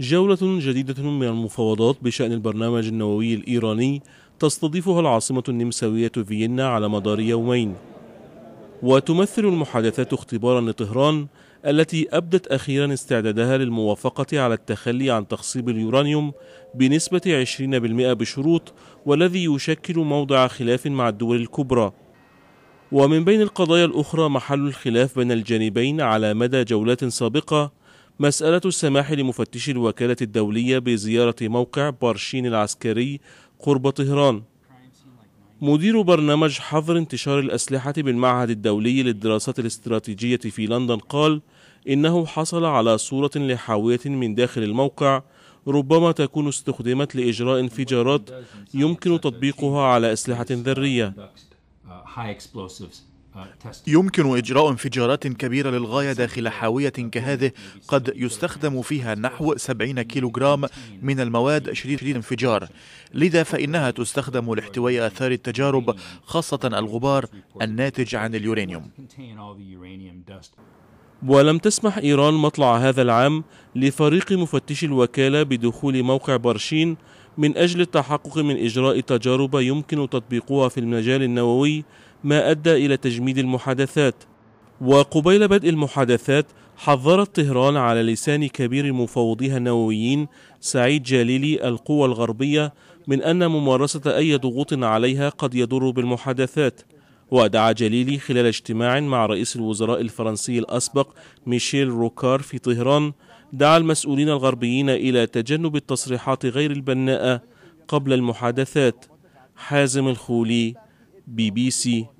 جولة جديدة من المفاوضات بشأن البرنامج النووي الإيراني تستضيفها العاصمة النمساوية فيينا على مدار يومين وتمثل المحادثات اختبارا لطهران التي أبدت أخيرا استعدادها للموافقة على التخلي عن تخصيب اليورانيوم بنسبة 20% بشروط والذي يشكل موضع خلاف مع الدول الكبرى ومن بين القضايا الأخرى محل الخلاف بين الجانبين على مدى جولات سابقة مسألة السماح لمفتشي الوكالة الدولية بزيارة موقع بارشين العسكري قرب طهران مدير برنامج حظر انتشار الأسلحة بالمعهد الدولي للدراسات الاستراتيجية في لندن قال إنه حصل على صورة لحاوية من داخل الموقع ربما تكون استخدمت لإجراء انفجارات يمكن تطبيقها على أسلحة ذرية. يمكن إجراء انفجارات كبيرة للغاية داخل حاوية كهذه قد يستخدم فيها نحو 70 كيلوغرام من المواد شديدة الانفجار لذا فإنها تستخدم لاحتواء آثار التجارب خاصة الغبار الناتج عن اليورانيوم ولم تسمح إيران مطلع هذا العام لفريق مفتش الوكالة بدخول موقع برشين من أجل التحقق من إجراء تجارب يمكن تطبيقها في المجال النووي ما أدى إلى تجميد المحادثات وقبيل بدء المحادثات حذرت طهران على لسان كبير مفوضيها النوويين سعيد جاليلي القوى الغربية من أن ممارسة أي ضغوط عليها قد يضر بالمحادثات ودعا جليلي خلال اجتماع مع رئيس الوزراء الفرنسي الأسبق ميشيل روكار في طهران دعا المسؤولين الغربيين إلى تجنب التصريحات غير البناءة قبل المحادثات حازم الخولي بي بي سي